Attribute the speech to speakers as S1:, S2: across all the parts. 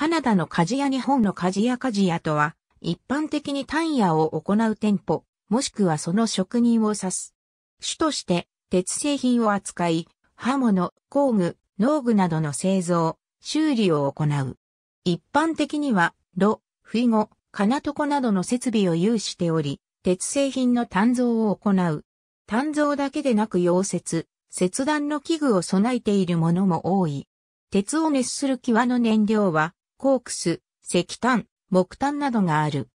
S1: カナダの鍛冶屋日本の鍛冶屋鍛冶屋とは、一般的に単屋を行う店舗、もしくはその職人を指す。主として、鉄製品を扱い、刃物、工具、農具などの製造、修理を行う。一般的には、炉、ふい後、金床などの設備を有しており、鉄製品の鍛造を行う。鍛造だけでなく溶接、切断の器具を備えているものも多い。鉄を熱する際の燃料は、コークス、石炭、木炭などがある。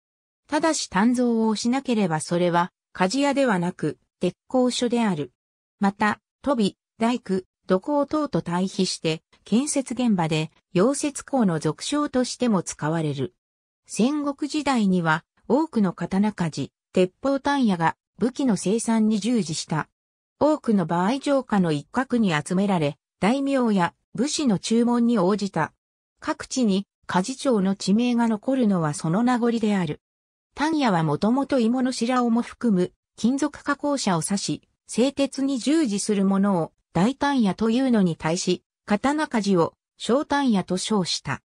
S1: ただし炭造をしなければそれは、鍛冶屋ではなく、鉄工所である。また、飛び、大工、土工等と対比して、建設現場で、溶接工の俗称としても使われる。戦国時代には、多くの刀鍛冶、鉄砲炭屋が武器の生産に従事した。多くの場合上下の一角に集められ、大名や武士の注文に応じた。各地に鍛冶町の地名が残るのはその名残である。丹野はもともと芋の白尾も含む金属加工者を指し、製鉄に従事するものを大丹野というのに対し、刀鍛冶を小丹野と称した。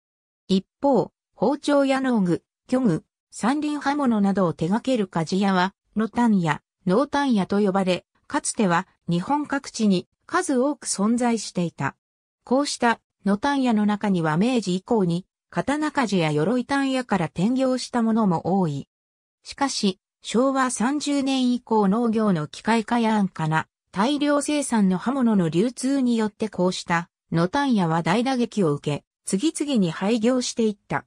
S1: 一方、包丁や農具、巨具、三輪刃物などを手掛ける鍛冶屋は、野丹野、農丹野と呼ばれ、かつては日本各地に数多く存在していた。こうした野丹野の中には明治以降に刀鍛冶や鎧単屋から転業したものも多い。しかし、昭和30年以降農業の機械化や安価な大量生産の刃物の流通によってこうした野単屋は大打撃を受け、次々に廃業していった。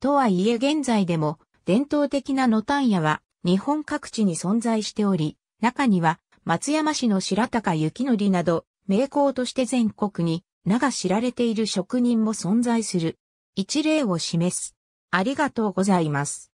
S1: とはいえ現在でも伝統的な野単屋は日本各地に存在しており、中には松山市の白高雪則など名工として全国に名が知られている職人も存在する。一例を示す。ありがとうございます。